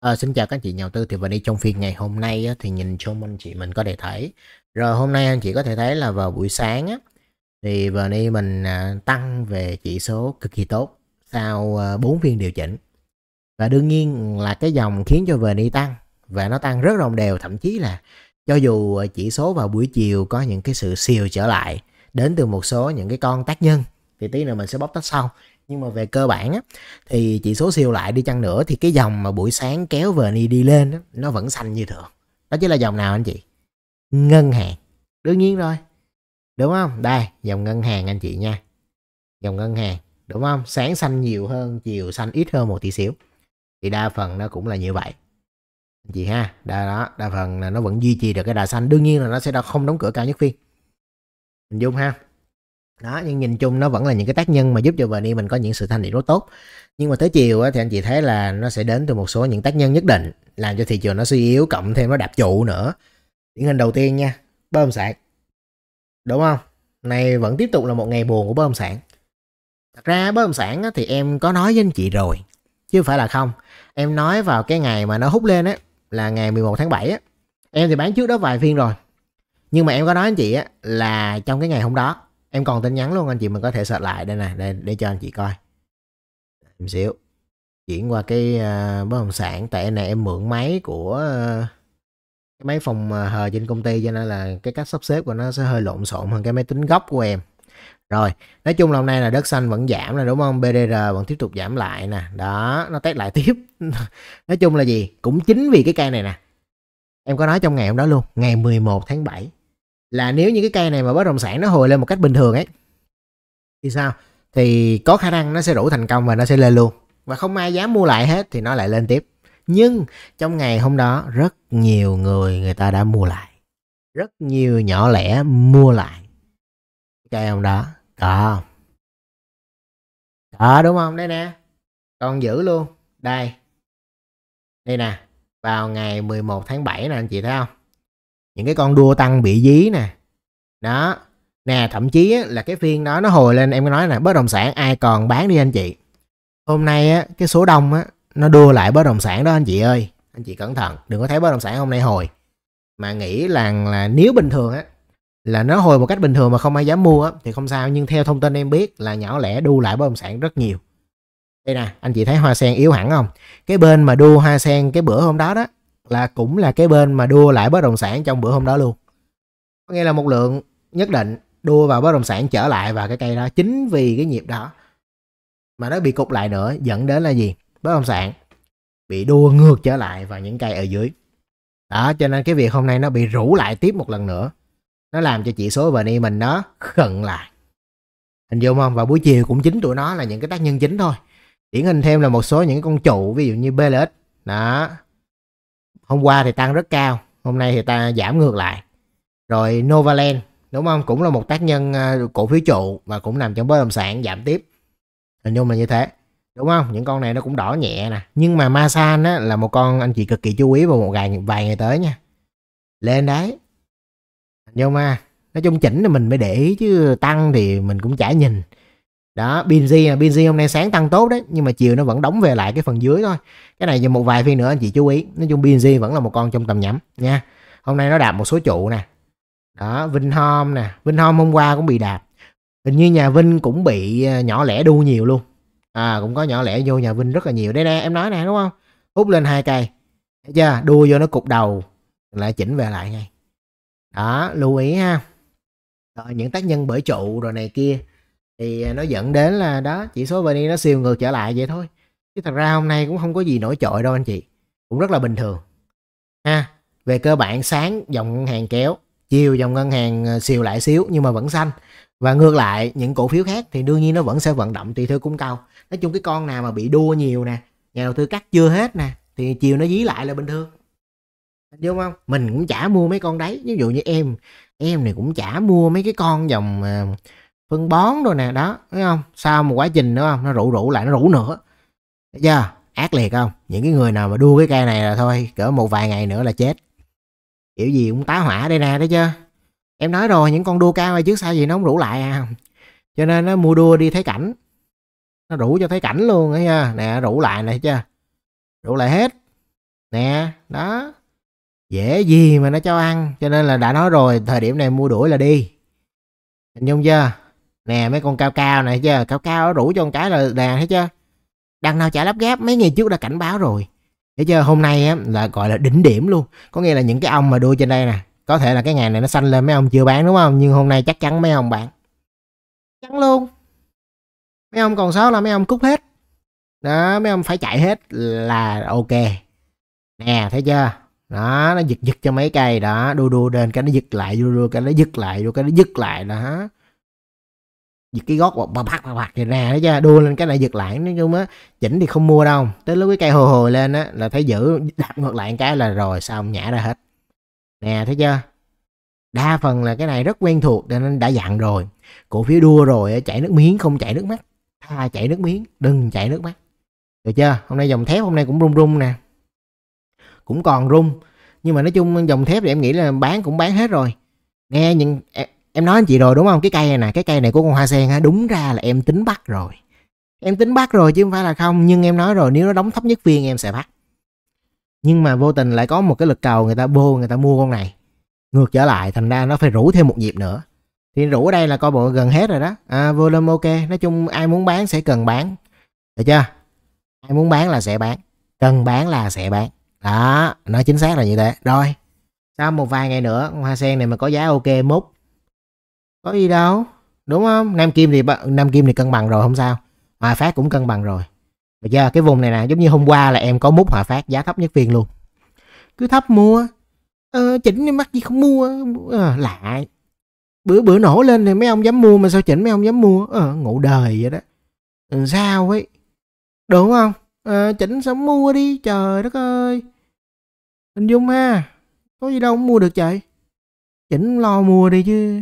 À, xin chào các chị nhà đầu tư thì và đi trong phiên ngày hôm nay á, thì nhìn chung anh chị mình có thể thấy rồi hôm nay anh chị có thể thấy là vào buổi sáng á, thì và đi mình à, tăng về chỉ số cực kỳ tốt sau à, ờ, 4 phiên điều chỉnh và đương nhiên là cái dòng khiến cho về đi tăng và nó tăng rất đồng đều thậm chí là cho dù chỉ số vào buổi chiều có những cái sự siêu trở lại đến từ một số những cái con tác nhân thì tí nữa mình sẽ bóc tách sau nhưng mà về cơ bản á thì chỉ số siêu lại đi chăng nữa thì cái dòng mà buổi sáng kéo về đi đi lên á, nó vẫn xanh như thường đó chính là dòng nào anh chị ngân hàng đương nhiên rồi đúng không đây dòng ngân hàng anh chị nha dòng ngân hàng đúng không sáng xanh nhiều hơn chiều xanh ít hơn một tí xíu thì đa phần nó cũng là như vậy anh chị ha đa đó đa phần là nó vẫn duy trì được cái đà xanh đương nhiên là nó sẽ đã không đóng cửa cao nhất phiên mình dung ha đó nhưng nhìn chung nó vẫn là những cái tác nhân mà giúp cho verni mình có những sự thanh điểm tốt nhưng mà tới chiều thì anh chị thấy là nó sẽ đến từ một số những tác nhân nhất định làm cho thị trường nó suy yếu cộng thêm nó đạp trụ nữa điển hình đầu tiên nha bơm sản đúng không nay vẫn tiếp tục là một ngày buồn của bơm sản thật ra bơm sản thì em có nói với anh chị rồi chứ phải là không em nói vào cái ngày mà nó hút lên á là ngày 11 tháng 7 á em thì bán trước đó vài phiên rồi nhưng mà em có nói anh chị á là trong cái ngày hôm đó em còn tin nhắn luôn anh chị mình có thể search lại đây nè để, để cho anh chị coi một xíu chuyển qua cái uh, bất động sản tại này em mượn máy của uh, cái máy phòng uh, hờ trên công ty cho nên là cái cách sắp xếp của nó sẽ hơi lộn xộn hơn cái máy tính gốc của em rồi nói chung là hôm nay là đất xanh vẫn giảm là đúng không BDR vẫn tiếp tục giảm lại nè đó nó test lại tiếp nói chung là gì cũng chính vì cái cây này nè em có nói trong ngày hôm đó luôn ngày 11 tháng 7 là nếu như cái cây này mà bất động sản nó hồi lên một cách bình thường ấy thì sao thì có khả năng nó sẽ đủ thành công và nó sẽ lên luôn và không ai dám mua lại hết thì nó lại lên tiếp nhưng trong ngày hôm đó rất nhiều người người ta đã mua lại rất nhiều nhỏ lẻ mua lại cây hôm đó có có đúng không đây nè còn giữ luôn đây đây nè vào ngày 11 tháng 7 nè anh chị thấy không những cái con đua tăng bị dí nè đó nè thậm chí là cái phiên đó nó hồi lên em nói là bất động sản ai còn bán đi anh chị hôm nay á, cái số đông á, nó đua lại bất động sản đó anh chị ơi anh chị cẩn thận đừng có thấy bất động sản hôm nay hồi mà nghĩ là là nếu bình thường á là nó hồi một cách bình thường mà không ai dám mua á, thì không sao nhưng theo thông tin em biết là nhỏ lẻ đu lại bất động sản rất nhiều đây nè anh chị thấy hoa sen yếu hẳn không cái bên mà đu hoa sen cái bữa hôm đó đó là cũng là cái bên mà đua lại bất động sản trong bữa hôm đó luôn có nghĩa là một lượng nhất định đua vào bất động sản trở lại vào cái cây đó chính vì cái nhịp đó mà nó bị cục lại nữa dẫn đến là gì bất động sản bị đua ngược trở lại vào những cây ở dưới đó cho nên cái việc hôm nay nó bị rủ lại tiếp một lần nữa nó làm cho chỉ số VN mình nó khẩn lại hình dung không và buổi chiều cũng chính tụi nó là những cái tác nhân chính thôi điển hình thêm là một số những con trụ ví dụ như BLX đó hôm qua thì tăng rất cao hôm nay thì ta giảm ngược lại rồi Novaland đúng không cũng là một tác nhân à, cổ phiếu trụ và cũng nằm trong bất động sản giảm tiếp hình dung là như thế đúng không những con này nó cũng đỏ nhẹ nè nhưng mà Masan á, là một con anh chị cực kỳ chú ý vào một vài vài ngày tới nha lên đấy nhưng mà nói chung chỉnh thì mình mới để ý chứ tăng thì mình cũng chả nhìn đó Binz Binz hôm nay sáng tăng tốt đấy nhưng mà chiều nó vẫn đóng về lại cái phần dưới thôi cái này dùng một vài phiên nữa anh chị chú ý nói chung Binz vẫn là một con trong tầm nhắm nha hôm nay nó đạp một số trụ nè đó Vinh Hom nè Vinh Hom hôm qua cũng bị đạp hình như nhà Vinh cũng bị à, nhỏ lẻ đu nhiều luôn à cũng có nhỏ lẻ vô nhà Vinh rất là nhiều đây nè em nói nè đúng không hút lên hai cây thấy chưa đua vô nó cục đầu lại chỉnh về lại ngay đó lưu ý ha rồi những tác nhân bởi trụ rồi này kia thì à, nó dẫn đến là đó chỉ số vn nó siêu ngược trở lại vậy thôi chứ thật ra hôm nay cũng không có gì nổi trội đâu anh chị cũng rất là bình thường ha về cơ bản sáng dòng ngân hàng kéo chiều dòng ngân hàng à, siêu lại xíu nhưng mà vẫn xanh và ngược lại những cổ phiếu khác thì đương nhiên nó vẫn sẽ vận động tùy theo cung cầu nói chung cái con nào mà bị đua nhiều nè nhà đầu tư cắt chưa hết nè thì chiều nó dí lại là bình thường đúng không mình cũng chả mua mấy con đấy ví dụ như em em này cũng chả mua mấy cái con dòng à, phân bón rồi nè đó thấy không sau một quá trình nữa không nó rủ rủ lại nó rủ nữa thấy chưa ác liệt không những cái người nào mà đua cái cây này là thôi cỡ một vài ngày nữa là chết kiểu gì cũng tá hỏa đây nè thấy chưa em nói rồi những con đua cao này trước sau gì nó không rủ lại à cho nên nó mua đua đi thấy cảnh nó rủ cho thấy cảnh luôn ấy nha nè rủ lại này chưa rủ lại hết nè đó dễ gì mà nó cho ăn cho nên là đã nói rồi thời điểm này mua đuổi là đi hình dung chưa Nè mấy con cao cao này chứ Cao cao đủ cho con cái là đàn thấy chưa Đằng nào chả lắp ghép mấy ngày trước đã cảnh báo rồi Thấy chưa hôm nay á, là gọi là đỉnh điểm luôn Có nghĩa là những cái ông mà đua trên đây nè Có thể là cái ngày này nó xanh lên mấy ông chưa bán đúng không Nhưng hôm nay chắc chắn mấy ông bạn Chắn luôn Mấy ông còn sót là mấy ông cút hết Đó mấy ông phải chạy hết là ok Nè thấy chưa Đó nó giật giật cho mấy cây Đó đu đu lên cái nó giật lại Đu đu cái nó giật lại Đu cái nó giật lại đó giật cái gót bạc bạc bạc bạc thì ra đó chứ đua lên cái này giật lại nói chung á chỉnh thì không mua đâu tới lúc cái cây hồi hồi lên á là thấy giữ đặt ngược lại cái là rồi xong nhả ra hết nè thấy chưa đa phần là cái này rất quen thuộc cho nên đã dặn rồi cổ phiếu đua rồi chảy nước miếng không chảy nước mắt tha chảy nước miếng đừng chảy nước mắt được chưa hôm nay dòng thép hôm nay cũng rung rung nè cũng còn rung nhưng mà nói chung dòng thép thì em nghĩ là bán cũng bán hết rồi nghe nhưng em nói anh chị rồi đúng không cái cây này nè cái cây này của con hoa sen á đúng ra là em tính bắt rồi em tính bắt rồi chứ không phải là không nhưng em nói rồi nếu nó đóng thấp nhất viên em sẽ bắt nhưng mà vô tình lại có một cái lực cầu người ta vô người ta mua con này ngược trở lại thành ra nó phải rủ thêm một nhịp nữa thì rủ ở đây là coi bộ gần hết rồi đó à, volume ok nói chung ai muốn bán sẽ cần bán được chưa ai muốn bán là sẽ bán cần bán là sẽ bán đó nó chính xác là như thế rồi sau một vài ngày nữa hoa sen này mà có giá ok mốt có gì đâu đúng không nam kim thì nam kim thì cân bằng rồi không sao hòa phát cũng cân bằng rồi bây giờ cái vùng này nè giống như hôm qua là em có mút hòa phát giá thấp nhất phiên luôn cứ thấp mua ờ, chỉnh mắc gì không mua ờ, lại bữa bữa nổ lên thì mấy ông dám mua mà sao chỉnh mấy ông dám mua ờ, ngủ đời vậy đó ừ, sao ấy đúng không ờ, chỉnh sao mua đi trời đất ơi hình dung ha có gì đâu không mua được trời chỉnh lo mua đi chứ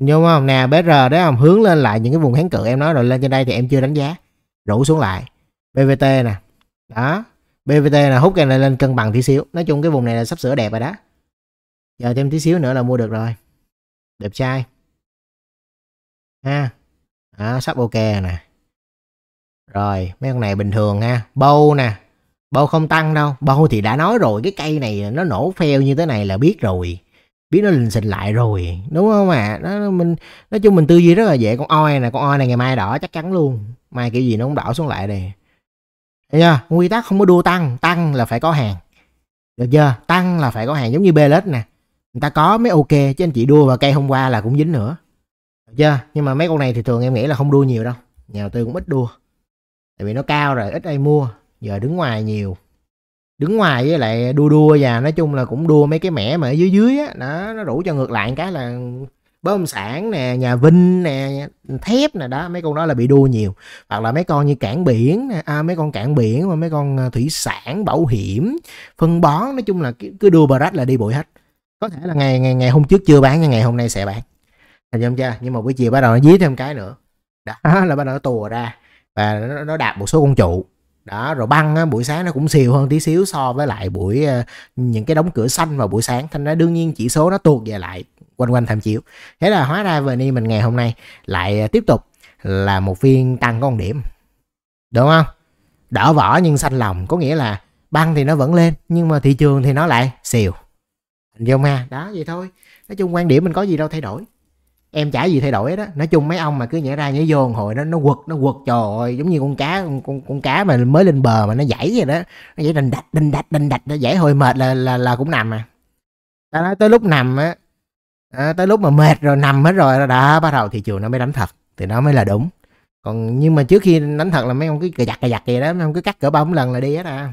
nhưng mà nè BR đấy không hướng lên lại những cái vùng kháng cự em nói rồi lên trên đây thì em chưa đánh giá rủ xuống lại BVT nè đó BVT là hút cái này lên cân bằng tí xíu nói chung cái vùng này là sắp sửa đẹp rồi đó giờ thêm tí xíu nữa là mua được rồi đẹp trai ha đó, sắp ok nè rồi mấy con này bình thường ha bâu nè bâu không tăng đâu bâu thì đã nói rồi cái cây này nó nổ pheo như thế này là biết rồi biết nó lình xình lại rồi đúng không ạ à? nó mình nói chung mình tư duy rất là dễ con oi này con oi này ngày mai đỏ chắc chắn luôn mai kiểu gì nó cũng đỏ xuống lại đây Thấy chưa? Quy tắc không có đua tăng, tăng là phải có hàng. Được chưa? Tăng là phải có hàng giống như Belet nè. Người ta có mới ok chứ anh chị đua vào cây hôm qua là cũng dính nữa. Được chưa? Nhưng mà mấy con này thì thường em nghĩ là không đua nhiều đâu. Nhà đầu tư cũng ít đua. Tại vì nó cao rồi, ít ai mua. Giờ đứng ngoài nhiều đứng ngoài với lại đua đua và nói chung là cũng đua mấy cái mẻ mà ở dưới dưới á nó nó đủ cho ngược lại cái là bơm sản nè nhà vinh nè thép nè đó mấy con đó là bị đua nhiều hoặc là mấy con như cảng biển nè à, mấy con cảng biển và mấy con à, thủy sản bảo hiểm phân bón nói chung là cứ đua bờ là đi bụi hết có thể là ngày ngày ngày hôm trước chưa bán nhưng ngày hôm nay sẽ bán thành không chưa nhưng mà buổi chiều bắt đầu nó dí thêm cái nữa đó là bắt đầu nó tùa ra và nó, nó đạp một số con trụ đó rồi băng á, buổi sáng nó cũng xìu hơn tí xíu so với lại buổi ờ, những cái đóng cửa xanh vào buổi sáng thành ra đương nhiên chỉ số nó tuột về lại quanh quanh tham chiếu thế là hóa ra về ni mình ngày hôm nay lại ờ, tiếp tục là một phiên tăng con điểm đúng không đỡ vỏ nhưng xanh lòng có nghĩa là băng thì nó vẫn lên nhưng mà thị trường thì nó lại xìu hình dung ha đó vậy thôi nói chung quan điểm mình có gì đâu thay đổi em chả gì thay đổi đó nói chung mấy ông mà cứ nhảy ra nhảy vô hồi nó nó quật nó quật trời ơi giống như con cá con, con, con cá mà mới lên bờ mà nó dãy vậy đó nó dãy đành đạch đành đạch đành đạch nó dãy hồi mệt là là là cũng nằm à ta nói tới lúc nằm á à, tới lúc mà mệt rồi nằm hết rồi đã bắt đầu thị trường nó mới đánh thật thì nó mới là đúng còn nhưng mà trước khi đánh thật là mấy ông cứ cà giặt cà giặt vậy đó mấy ông cứ cắt cỡ ba bốn lần là đi hết à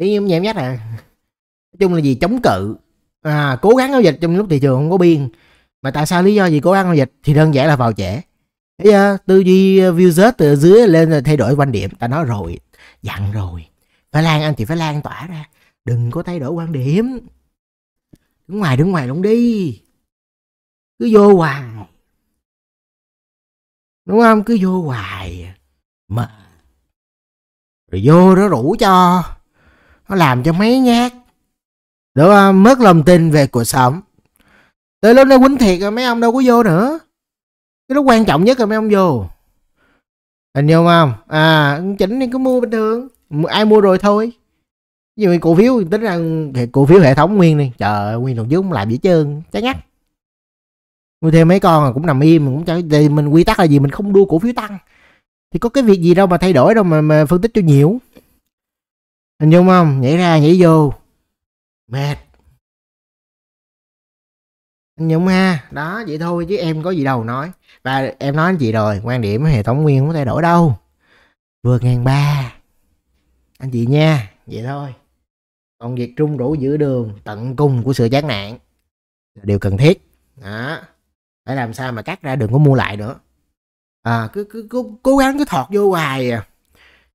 Ý như em nhắc à nói chung là gì chống cự à cố gắng giao dịch trong lúc thị trường không có biên mà tại sao lý do gì cố ăn dịch thì đơn giản là vào trẻ. Bây giờ tư duy à, view từ dưới lên là thay đổi quan điểm. Ta nói rồi, dặn rồi. Phải lan anh thì phải lan tỏa ra. Đừng có thay đổi quan điểm. Đứng ngoài đứng ngoài luôn đi. Cứ vô hoài. Đúng không? Cứ vô hoài. Mà rồi vô nó rủ cho nó làm cho mấy nhát đúng không mất lòng tin về cuộc sống tới lúc nó quýnh thiệt rồi mấy ông đâu có vô nữa cái lúc quan trọng nhất là mấy ông vô anh hiểu không à chỉnh đi cứ mua bình thường ai mua rồi thôi ví dụ cổ phiếu tính ra cổ phiếu hệ thống nguyên đi trời nguyên đồng dưới không làm gì trơn chán ngắt mua thêm mấy con cũng nằm im cũng chẳng mình quy tắc là gì mình không đua cổ phiếu tăng thì có cái việc gì đâu mà thay đổi đâu mà, mà phân tích cho nhiều anh dung không nhảy ra nhảy vô mệt nhưng ha đó vậy thôi chứ em có gì đâu nói và em nói anh chị rồi quan điểm hệ thống nguyên không có thay đổi đâu vượt ngàn ba anh chị nha vậy thôi còn việc trung đủ giữa đường tận cùng của sự chán nạn là điều cần thiết đó phải làm sao mà cắt ra đừng có mua lại nữa à, cứ, cứ, cứ cố gắng cứ thọt vô hoài à.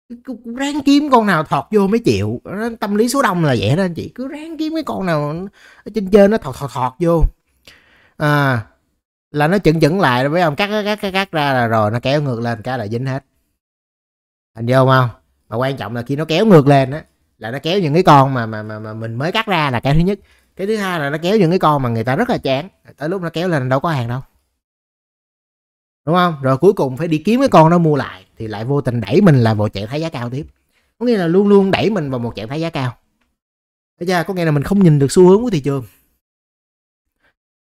cứ, cứ ráng kiếm con nào thọt vô mới chịu tâm lý số đông là vậy đó anh chị cứ ráng kiếm cái con nào ở trên trên nó thọt thọt thọt vô à là nó chững chững lại với ông cắt cắt cắt cắt ra là rồi nó kéo ngược lên cái là dính hết anh vô không mà quan trọng là khi nó kéo ngược lên á là nó kéo những cái con mà mà mà, mà mình mới cắt ra là cái thứ nhất cái thứ hai là nó kéo những cái con mà người ta rất là chán tới lúc nó kéo lên đâu có hàng đâu đúng không rồi cuối cùng phải đi kiếm cái con nó mua lại thì lại vô tình đẩy mình là vào trạng thái giá cao tiếp có nghĩa là luôn luôn đẩy mình vào một trạng thái giá cao Thấy ra có nghĩa là mình không nhìn được xu hướng của thị trường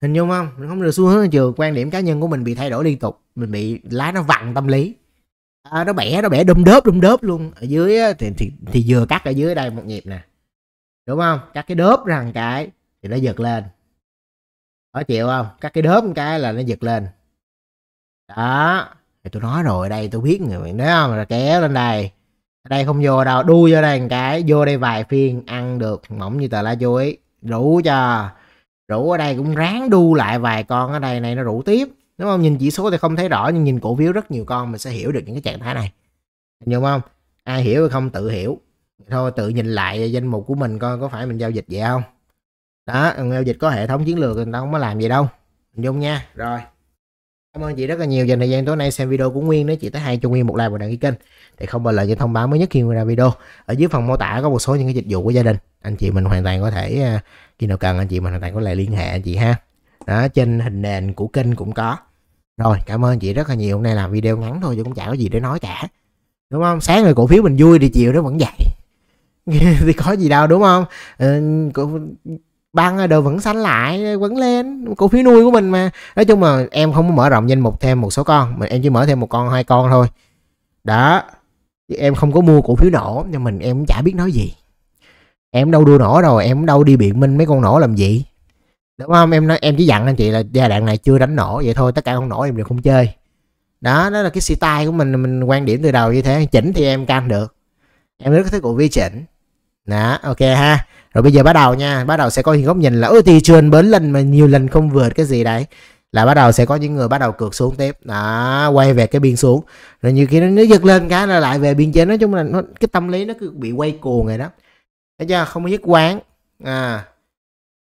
hình dung không không được xu hướng trường quan điểm cá nhân của mình bị thay đổi liên tục mình bị lá nó vặn tâm lý à, nó bẻ nó bẻ đâm đớp đâm đớp luôn ở dưới thì, thì thì vừa cắt ở dưới đây một nhịp nè đúng không cắt cái đớp rằng cái thì nó giật lên khó chịu không cắt cái đớp một cái là nó giật lên đó thì tôi nói rồi đây tôi biết người mình nói không là kéo lên đây đây không vô đâu đu vô đây một cái vô đây vài phiên ăn được mỏng như tờ lá chuối đủ cho rủ ở đây cũng ráng đu lại vài con ở đây này nó rủ tiếp đúng không nhìn chỉ số thì không thấy rõ nhưng nhìn cổ phiếu rất nhiều con mình sẽ hiểu được những cái trạng thái này hiểu không ai hiểu hay không tự hiểu thôi tự nhìn lại danh mục của mình coi có phải mình giao dịch vậy không đó giao dịch có hệ thống chiến lược người ta không có làm gì đâu hình dung nha rồi Cảm ơn chị rất là nhiều dành thời gian tối nay xem video của Nguyên nếu chị tới hay cho Nguyên một like và đăng ký kênh để không bỏ lỡ những thông báo mới nhất khi Nguyên ra video. Ở dưới phần mô tả có một số những cái dịch vụ của gia đình. Anh chị mình hoàn toàn có thể à, khi nào cần anh chị mình hoàn toàn có thể liên hệ anh chị ha. Đó trên hình nền của kênh cũng có. Rồi, cảm ơn chị rất là nhiều. Hôm nay làm video ngắn thôi chứ cũng chả có gì để nói cả. Đúng không? Sáng rồi cổ phiếu mình vui thì chiều nó vẫn vậy. thì có gì đâu đúng không? Ừ, cổ băng đều vẫn xanh lại vẫn lên cổ phiếu nuôi của mình mà nói chung là em không có mở rộng danh mục thêm một số con mà em chỉ mở thêm một con hai con thôi đó em không có mua cổ phiếu nổ nhưng mình em cũng chả biết nói gì em đâu đua nổ rồi em đâu đi biện minh mấy con nổ làm gì đúng không em nói em chỉ dặn anh chị là giai đoạn này chưa đánh nổ vậy thôi tất cả con nổ em đều không chơi đó đó là cái style của mình mình quan điểm từ đầu như thế chỉnh thì em can được em rất thích cổ phiếu chỉnh đó ok ha rồi bây giờ bắt đầu nha bắt đầu sẽ có những góc nhìn là ôi thị trường bốn lần mà nhiều lần không vượt cái gì đấy là bắt đầu sẽ có những người bắt đầu cược xuống tiếp đó quay về cái biên xuống rồi nhiều khi nó, nó giật lên cái là lại về biên chế nói chung là nó, cái tâm lý nó cứ bị quay cuồng rồi đó thấy chưa không có nhất quán à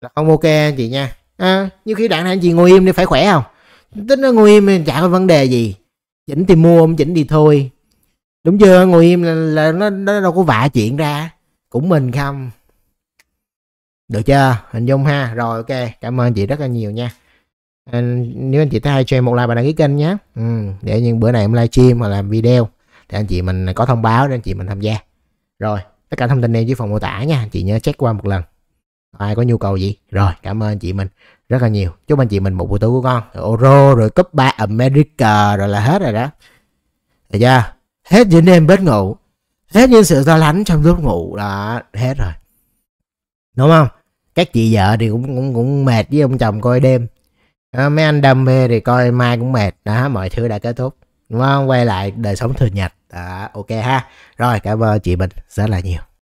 là không ok anh chị nha à, nhiều khi đạn này anh chị ngồi im đi phải khỏe không tính nó ngồi im chả có vấn đề gì chỉnh thì mua không chỉnh thì thôi đúng chưa ngồi im là, là nó, nó đâu có vạ chuyện ra cũng mình không được chưa hình dung ha rồi ok cảm ơn chị rất là nhiều nha anh, à, nếu anh chị thấy hay cho em một like và đăng ký kênh nhé ừ, để những bữa này em livestream hoặc làm video thì anh chị mình có thông báo để anh chị mình tham gia rồi tất cả thông tin này dưới phần mô tả nha chị nhớ check qua một lần ai có nhu cầu gì rồi cảm ơn anh chị mình rất là nhiều chúc anh chị mình một buổi tối của con euro rồi cấp ba america rồi là hết rồi đó được chưa hết những em bất ngủ hết những sự lo lắng trong lúc ngủ là hết rồi đúng không các chị vợ thì cũng cũng cũng mệt với ông chồng coi đêm à, mấy anh đam mê thì coi mai cũng mệt đó mọi thứ đã kết thúc đúng không quay lại đời sống thường nhật à, ok ha rồi cảm ơn chị bình rất là nhiều